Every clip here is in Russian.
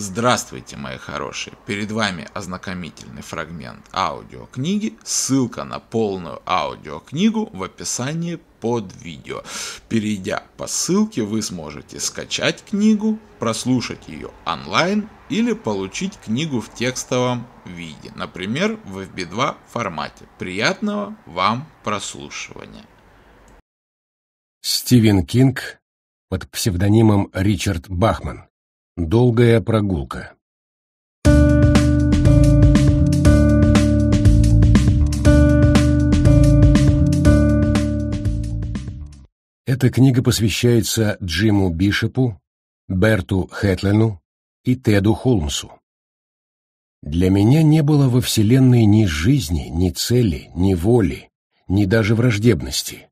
Здравствуйте, мои хорошие! Перед вами ознакомительный фрагмент аудиокниги. Ссылка на полную аудиокнигу в описании под видео. Перейдя по ссылке, вы сможете скачать книгу, прослушать ее онлайн или получить книгу в текстовом виде, например, в FB2 формате. Приятного вам прослушивания! Стивен Кинг под псевдонимом Ричард Бахман Долгая прогулка. Эта книга посвящается Джиму Бишепу, Берту Хэтлену и Теду Холмсу. Для меня не было во Вселенной ни жизни, ни цели, ни воли, ни даже враждебности.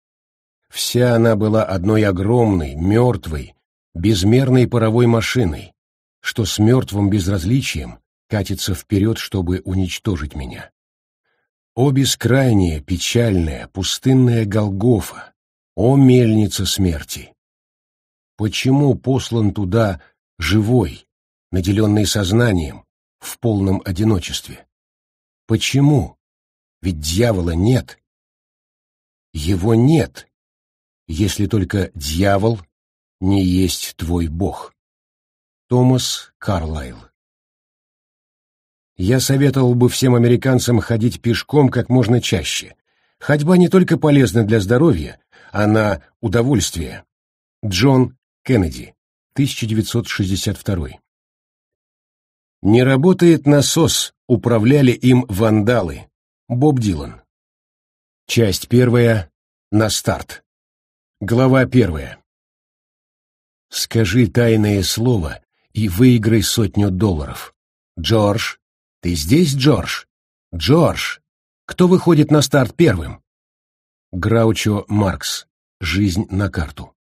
Вся она была одной огромной, мертвой, безмерной паровой машиной, что с мертвым безразличием катится вперед, чтобы уничтожить меня. О бескрайняя, печальная, пустынная Голгофа, о мельница смерти! Почему послан туда живой, наделенный сознанием, в полном одиночестве? Почему? Ведь дьявола нет. Его нет, если только дьявол не есть твой бог. Томас Карлайл. Я советовал бы всем американцам ходить пешком как можно чаще. Ходьба не только полезна для здоровья, она — удовольствие. Джон Кеннеди, 1962. «Не работает насос», управляли им вандалы. Боб Дилан. Часть первая. На старт. Глава первая. Скажи тайное слово, и выиграй сотню долларов. Джордж, ты здесь, Джордж? Джордж, кто выходит на старт первым? Граучо Маркс. Жизнь на карту.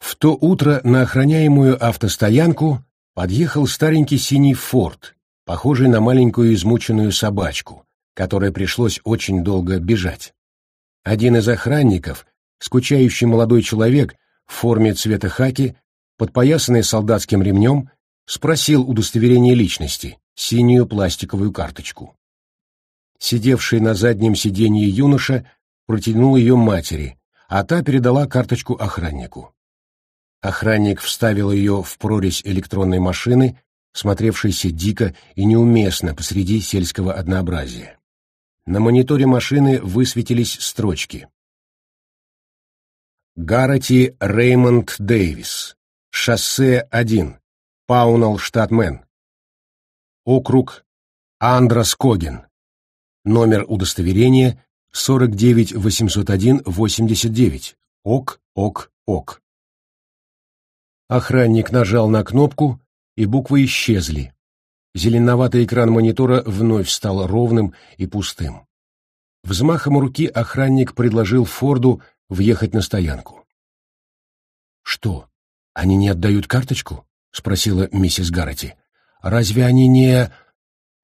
В то утро на охраняемую автостоянку подъехал старенький синий форт, похожий на маленькую измученную собачку, которой пришлось очень долго бежать. Один из охранников, скучающий молодой человек в форме цвета хаки, подпоясанный солдатским ремнем, спросил удостоверение личности, синюю пластиковую карточку. Сидевший на заднем сиденье юноша протянул ее матери, а та передала карточку охраннику. Охранник вставил ее в прорезь электронной машины, смотревшейся дико и неуместно посреди сельского однообразия. На мониторе машины высветились строчки. Гарати Реймонд Дэвис, Шоссе 1. Паунал, штат Мэн. Округ Андроскоген. Номер удостоверения 49-801-89. Ок, ок, ок. Охранник нажал на кнопку, и буквы исчезли. Зеленоватый экран монитора вновь стал ровным и пустым. Взмахом руки охранник предложил Форду въехать на стоянку. «Что, «Они не отдают карточку?» — спросила миссис Гарроти. «Разве они не...»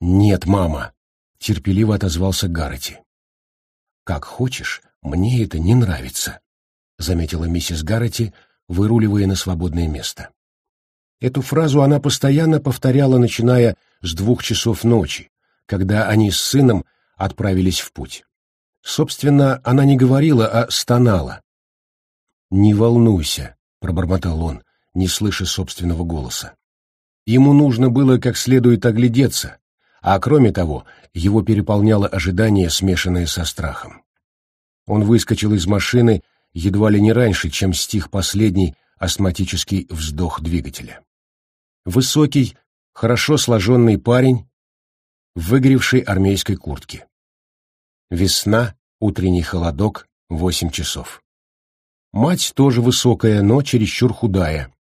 «Нет, мама», — терпеливо отозвался Гарроти. «Как хочешь, мне это не нравится», — заметила миссис Гарроти, выруливая на свободное место. Эту фразу она постоянно повторяла, начиная с двух часов ночи, когда они с сыном отправились в путь. Собственно, она не говорила, а стонала. «Не волнуйся», — пробормотал он, не слыша собственного голоса. Ему нужно было как следует оглядеться, а кроме того, его переполняло ожидание, смешанное со страхом. Он выскочил из машины едва ли не раньше, чем стих последний астматический вздох двигателя. Высокий, хорошо сложенный парень в выгоревшей армейской куртке. Весна, утренний холодок, восемь часов. Мать тоже высокая, но чересчур худая,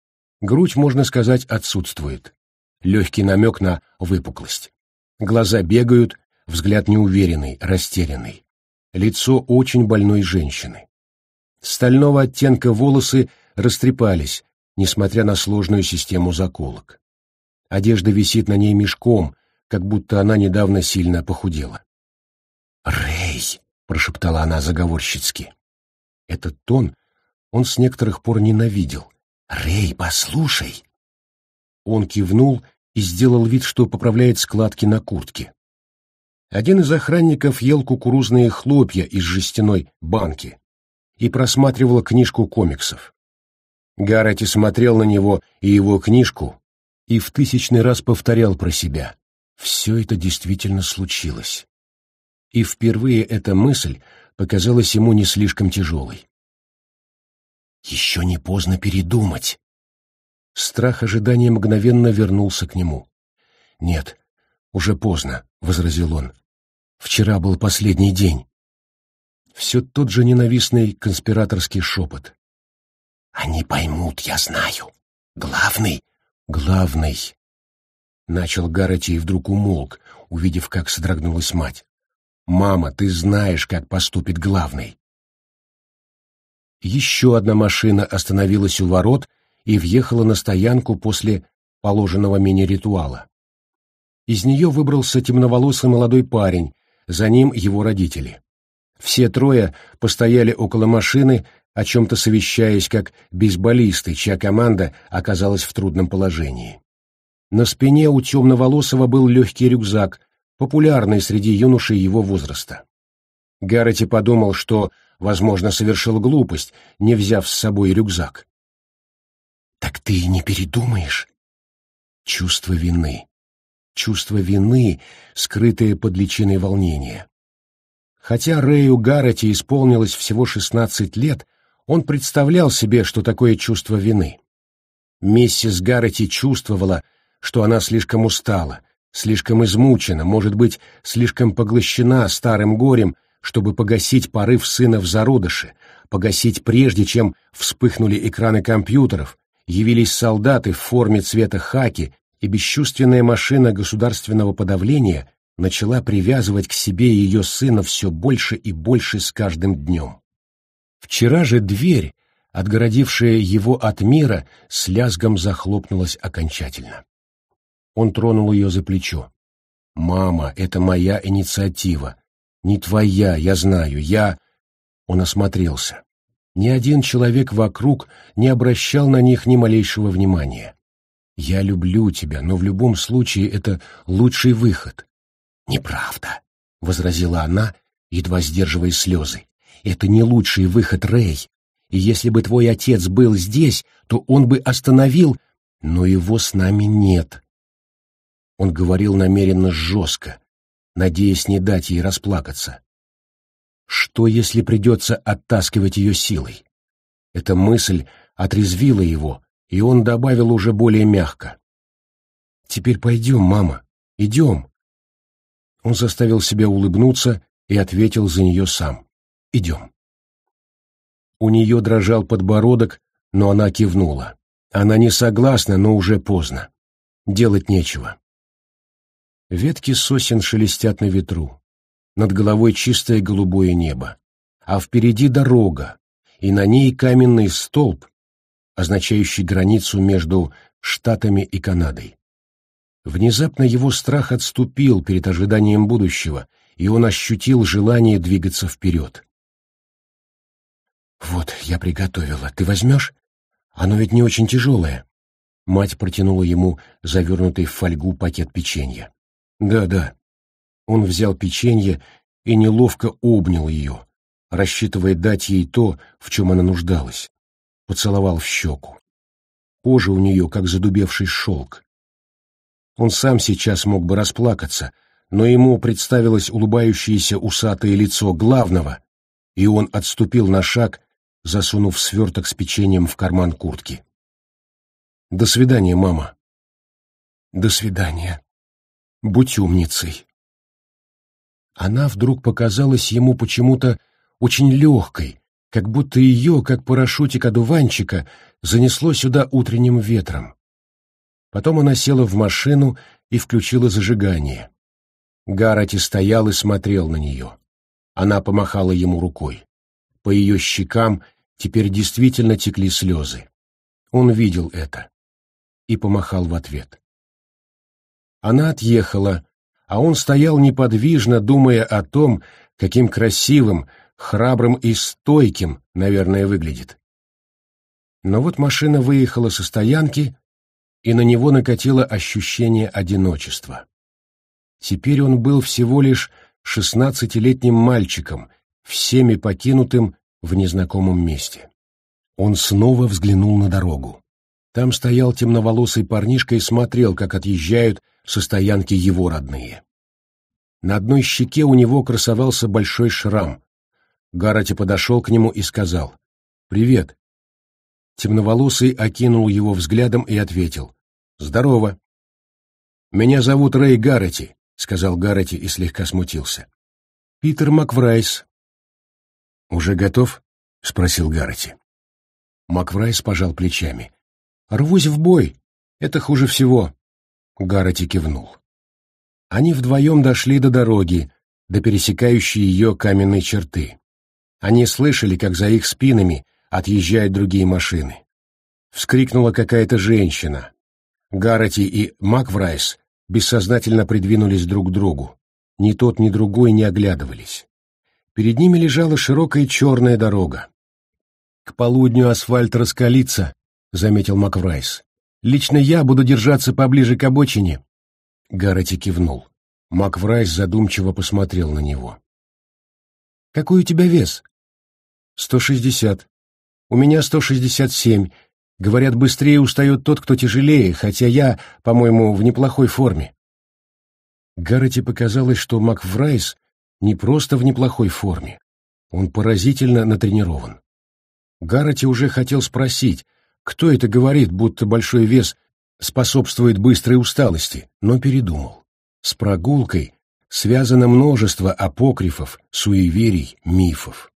Грудь, можно сказать, отсутствует. Легкий намек на выпуклость. Глаза бегают, взгляд неуверенный, растерянный. Лицо очень больной женщины. Стального оттенка волосы растрепались, несмотря на сложную систему заколок. Одежда висит на ней мешком, как будто она недавно сильно похудела. «Рэй!» — прошептала она заговорщицки. Этот тон он с некоторых пор ненавидел. «Рэй, послушай!» Он кивнул и сделал вид, что поправляет складки на куртке. Один из охранников ел кукурузные хлопья из жестяной банки и просматривал книжку комиксов. Гаррати смотрел на него и его книжку и в тысячный раз повторял про себя. Все это действительно случилось. И впервые эта мысль показалась ему не слишком тяжелой. Еще не поздно передумать. Страх ожидания мгновенно вернулся к нему. «Нет, уже поздно», — возразил он. «Вчера был последний день». Все тот же ненавистный конспираторский шепот. «Они поймут, я знаю. Главный...» «Главный...» Начал Гаррити и вдруг умолк, увидев, как содрогнулась мать. «Мама, ты знаешь, как поступит главный еще одна машина остановилась у ворот и въехала на стоянку после положенного мини-ритуала. Из нее выбрался темноволосый молодой парень, за ним его родители. Все трое постояли около машины, о чем-то совещаясь как бейсболисты, чья команда оказалась в трудном положении. На спине у темноволосого был легкий рюкзак, популярный среди юношей его возраста. Гаррити подумал, что Возможно, совершил глупость, не взяв с собой рюкзак. «Так ты и не передумаешь?» Чувство вины. Чувство вины, скрытое под личиной волнения. Хотя Рэю Гаррете исполнилось всего шестнадцать лет, он представлял себе, что такое чувство вины. Миссис Гаррете чувствовала, что она слишком устала, слишком измучена, может быть, слишком поглощена старым горем, чтобы погасить порыв сына в зародыше, погасить прежде, чем вспыхнули экраны компьютеров, явились солдаты в форме цвета хаки, и бесчувственная машина государственного подавления начала привязывать к себе ее сына все больше и больше с каждым днем. Вчера же дверь, отгородившая его от мира, с лязгом захлопнулась окончательно. Он тронул ее за плечо. «Мама, это моя инициатива. Не твоя, я знаю, я...» Он осмотрелся. Ни один человек вокруг не обращал на них ни малейшего внимания. «Я люблю тебя, но в любом случае это лучший выход». «Неправда», — возразила она, едва сдерживая слезы. «Это не лучший выход, Рэй. И если бы твой отец был здесь, то он бы остановил...» «Но его с нами нет». Он говорил намеренно жестко, надеясь не дать ей расплакаться. Что, если придется оттаскивать ее силой? Эта мысль отрезвила его, и он добавил уже более мягко. «Теперь пойдем, мама, идем». Он заставил себя улыбнуться и ответил за нее сам. «Идем». У нее дрожал подбородок, но она кивнула. Она не согласна, но уже поздно. Делать нечего. Ветки сосен шелестят на ветру. Над головой чистое голубое небо. А впереди дорога, и на ней каменный столб, означающий границу между Штатами и Канадой. Внезапно его страх отступил перед ожиданием будущего, и он ощутил желание двигаться вперед. «Вот, я приготовила. Ты возьмешь? Оно ведь не очень тяжелое». Мать протянула ему завернутый в фольгу пакет печенья. Да-да. Он взял печенье и неловко обнял ее, рассчитывая дать ей то, в чем она нуждалась. Поцеловал в щеку. Кожа у нее, как задубевший шелк. Он сам сейчас мог бы расплакаться, но ему представилось улыбающееся усатое лицо главного, и он отступил на шаг, засунув сверток с печеньем в карман куртки. «До свидания, мама». «До свидания», будь умницей. Она вдруг показалась ему почему-то очень легкой, как будто ее, как парашютик одуванчика, занесло сюда утренним ветром. Потом она села в машину и включила зажигание. Гарати стоял и смотрел на нее. Она помахала ему рукой. По ее щекам теперь действительно текли слезы. Он видел это и помахал в ответ. Она отъехала, а он стоял неподвижно, думая о том, каким красивым, храбрым и стойким, наверное, выглядит. Но вот машина выехала со стоянки, и на него накатило ощущение одиночества. Теперь он был всего лишь шестнадцатилетним мальчиком, всеми покинутым в незнакомом месте. Он снова взглянул на дорогу. Там стоял темноволосый парнишка и смотрел, как отъезжают со стоянки его родные. На одной щеке у него красовался большой шрам. Гарати подошел к нему и сказал «Привет». Темноволосый окинул его взглядом и ответил «Здорово». «Меня зовут Рэй Гарати», — сказал Гарати и слегка смутился. «Питер Макврайс». «Уже готов?» — спросил Гарати. Макврайс пожал плечами. «Рвусь в бой. Это хуже всего. Гароти кивнул. Они вдвоем дошли до дороги, до пересекающей ее каменной черты. Они слышали, как за их спинами отъезжают другие машины. Вскрикнула какая-то женщина. Гароти и Макврайс бессознательно придвинулись друг к другу. Ни тот, ни другой не оглядывались. Перед ними лежала широкая черная дорога. «К полудню асфальт раскалится», — заметил Макврайс. Лично я буду держаться поближе к обочине. Гаррити кивнул. Макврайс задумчиво посмотрел на него. «Какой у тебя вес?» «Сто шестьдесят. У меня сто шестьдесят семь. Говорят, быстрее устает тот, кто тяжелее, хотя я, по-моему, в неплохой форме». Гаррити показалось, что Макврайс не просто в неплохой форме. Он поразительно натренирован. Гаррити уже хотел спросить, кто это говорит, будто большой вес способствует быстрой усталости, но передумал. С прогулкой связано множество апокрифов, суеверий, мифов.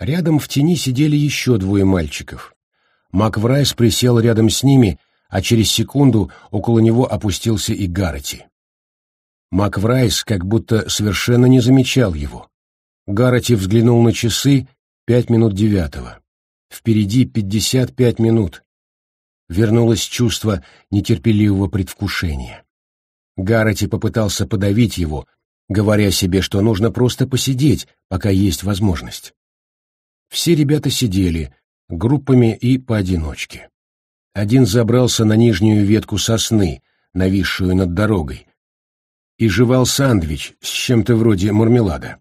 Рядом в тени сидели еще двое мальчиков. Макврайс присел рядом с ними, а через секунду около него опустился и Гаррити. Макврайс как будто совершенно не замечал его. Гаррити взглянул на часы пять минут девятого. Впереди пятьдесят пять минут. Вернулось чувство нетерпеливого предвкушения. Гаррити попытался подавить его, говоря себе, что нужно просто посидеть, пока есть возможность. Все ребята сидели, группами и поодиночке. Один забрался на нижнюю ветку сосны, нависшую над дорогой, и жевал сандвич с чем-то вроде мармелада.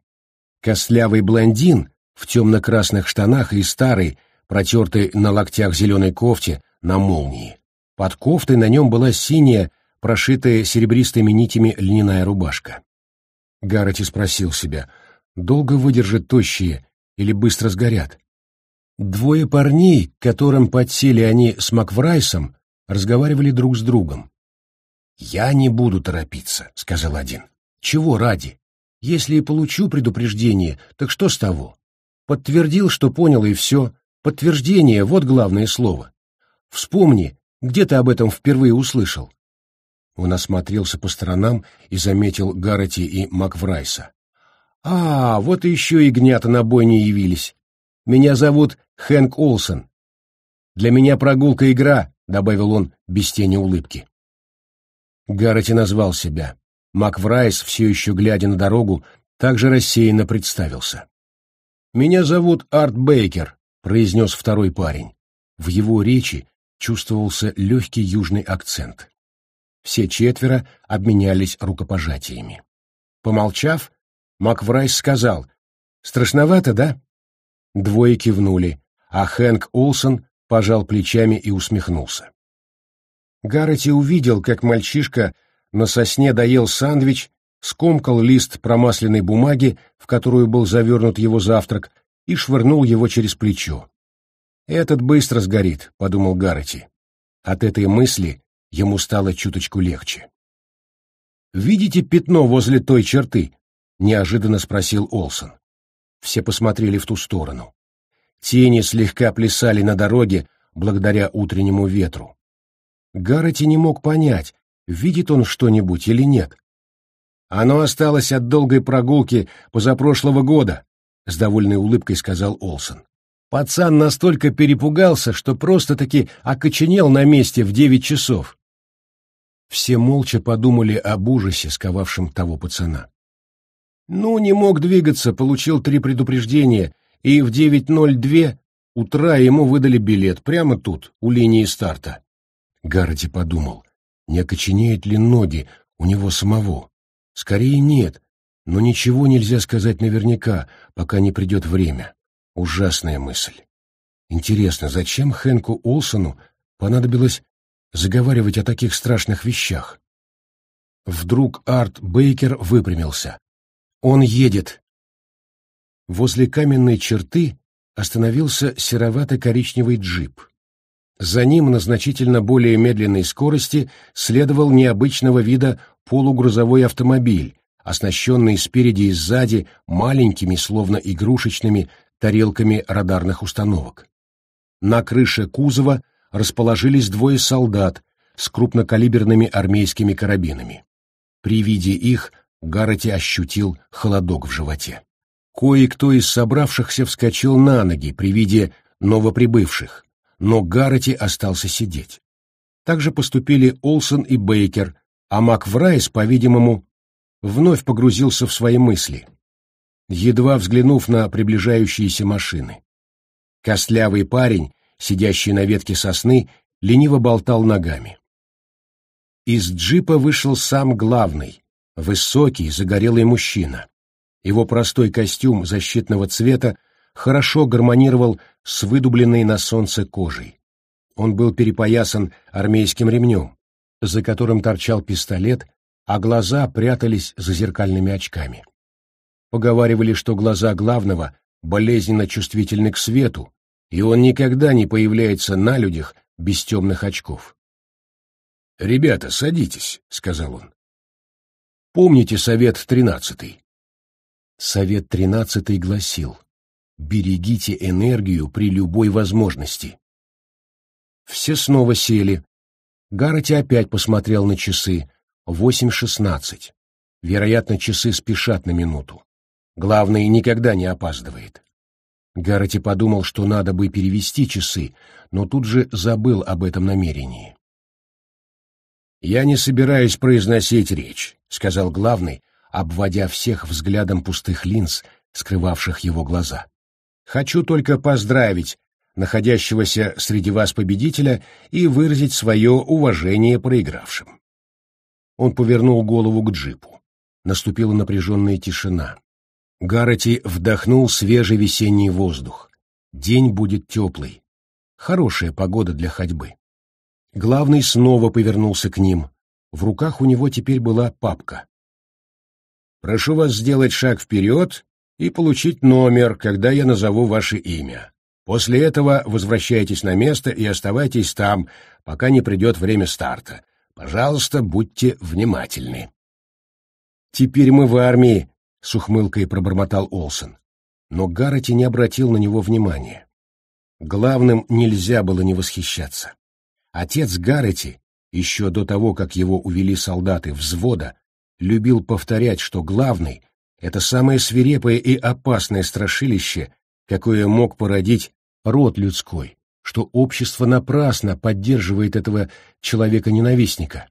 Костлявый блондин в темно-красных штанах и старый протертой на локтях зеленой кофте, на молнии. Под кофтой на нем была синяя, прошитая серебристыми нитями льняная рубашка. Гарроти спросил себя, долго выдержат тощие или быстро сгорят? Двое парней, которым подсели они с Макврайсом, разговаривали друг с другом. «Я не буду торопиться», — сказал один. «Чего ради? Если и получу предупреждение, так что с того? Подтвердил, что понял, и все. Подтверждение — вот главное слово. Вспомни, где ты об этом впервые услышал. Он осмотрелся по сторонам и заметил Гаррити и Макврайса. «А, вот еще и гнята на бойне явились. Меня зовут Хэнк Олсон. Для меня прогулка — игра», — добавил он без тени улыбки. Гаррити назвал себя. Макврайс, все еще глядя на дорогу, также рассеянно представился. «Меня зовут Арт Бейкер. — произнес второй парень. В его речи чувствовался легкий южный акцент. Все четверо обменялись рукопожатиями. Помолчав, Макврайс сказал, «Страшновато, да?» Двое кивнули, а Хэнк Олсон пожал плечами и усмехнулся. Гаррити увидел, как мальчишка на сосне доел сэндвич, скомкал лист промасленной бумаги, в которую был завернут его завтрак, и швырнул его через плечо. «Этот быстро сгорит», — подумал Гаррити. От этой мысли ему стало чуточку легче. «Видите пятно возле той черты?» — неожиданно спросил Олсон. Все посмотрели в ту сторону. Тени слегка плясали на дороге благодаря утреннему ветру. Гаррити не мог понять, видит он что-нибудь или нет. «Оно осталось от долгой прогулки позапрошлого года», — с довольной улыбкой сказал Олсон. Пацан настолько перепугался, что просто-таки окоченел на месте в девять часов. Все молча подумали об ужасе, сковавшем того пацана. Ну, не мог двигаться, получил три предупреждения, и в 9.02 утра ему выдали билет прямо тут, у линии старта. Гарди подумал, не окоченеет ли ноги у него самого. Скорее нет, но ничего нельзя сказать наверняка, пока не придет время. Ужасная мысль. Интересно, зачем Хэнку Олсону понадобилось заговаривать о таких страшных вещах? Вдруг Арт Бейкер выпрямился. «Он едет!» Возле каменной черты остановился серовато-коричневый джип. За ним на значительно более медленной скорости следовал необычного вида полугрузовой автомобиль оснащенные спереди и сзади маленькими, словно игрушечными, тарелками радарных установок. На крыше кузова расположились двое солдат с крупнокалиберными армейскими карабинами. При виде их Гарроти ощутил холодок в животе. Кое-кто из собравшихся вскочил на ноги при виде новоприбывших, но Гарроти остался сидеть. Так же поступили Олсон и Бейкер, а Макврайс, по-видимому, вновь погрузился в свои мысли, едва взглянув на приближающиеся машины. Костлявый парень, сидящий на ветке сосны, лениво болтал ногами. Из джипа вышел сам главный, высокий, загорелый мужчина. Его простой костюм защитного цвета хорошо гармонировал с выдубленной на солнце кожей. Он был перепоясан армейским ремнем, за которым торчал пистолет а глаза прятались за зеркальными очками. Поговаривали, что глаза главного болезненно чувствительны к свету, и он никогда не появляется на людях без темных очков. «Ребята, садитесь», — сказал он. «Помните совет тринадцатый?» Совет тринадцатый гласил «Берегите энергию при любой возможности». Все снова сели. Гаррити опять посмотрел на часы. 8.16. Вероятно, часы спешат на минуту. Главное, никогда не опаздывает. Гаррити подумал, что надо бы перевести часы, но тут же забыл об этом намерении. «Я не собираюсь произносить речь», — сказал главный, обводя всех взглядом пустых линз, скрывавших его глаза. «Хочу только поздравить находящегося среди вас победителя и выразить свое уважение проигравшим». Он повернул голову к джипу. Наступила напряженная тишина. Гаррити вдохнул свежий весенний воздух. День будет теплый. Хорошая погода для ходьбы. Главный снова повернулся к ним. В руках у него теперь была папка. «Прошу вас сделать шаг вперед и получить номер, когда я назову ваше имя. После этого возвращайтесь на место и оставайтесь там, пока не придет время старта. Пожалуйста, будьте внимательны. «Теперь мы в армии», — с ухмылкой пробормотал Олсон. Но Гарроти не обратил на него внимания. Главным нельзя было не восхищаться. Отец Гарроти, еще до того, как его увели солдаты взвода, любил повторять, что главный — это самое свирепое и опасное страшилище, какое мог породить род людской, что общество напрасно поддерживает этого человека-ненавистника.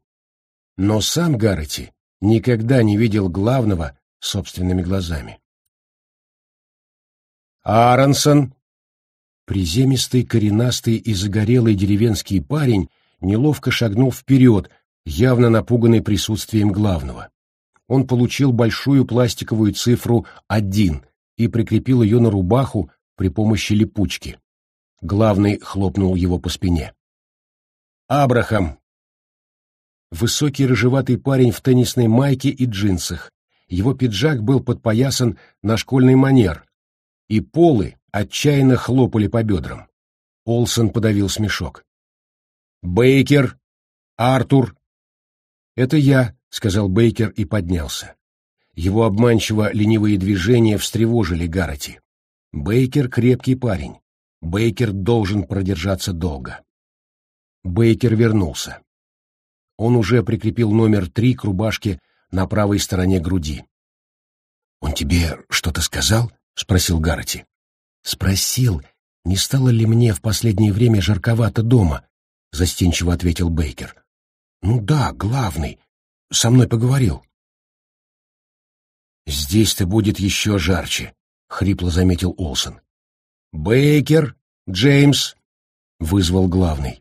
Но сам Гаррити никогда не видел главного собственными глазами. «Аронсон!» Приземистый, коренастый и загорелый деревенский парень неловко шагнул вперед, явно напуганный присутствием главного. Он получил большую пластиковую цифру «один» и прикрепил ее на рубаху при помощи липучки. Главный хлопнул его по спине. «Абрахам!» Высокий рыжеватый парень в теннисной майке и джинсах. Его пиджак был подпоясан на школьный манер, и полы отчаянно хлопали по бедрам. Олсон подавил смешок. «Бейкер! Артур!» «Это я», — сказал Бейкер и поднялся. Его обманчиво ленивые движения встревожили Гаррити. Бейкер — крепкий парень. Бейкер должен продержаться долго. Бейкер вернулся. Он уже прикрепил номер три к рубашке на правой стороне груди. «Он тебе что-то сказал?» — спросил Гаррити. «Спросил, не стало ли мне в последнее время жарковато дома?» — застенчиво ответил Бейкер. «Ну да, главный. Со мной поговорил». «Здесь-то будет еще жарче», — хрипло заметил Олсон. «Бейкер! Джеймс!» — вызвал главный.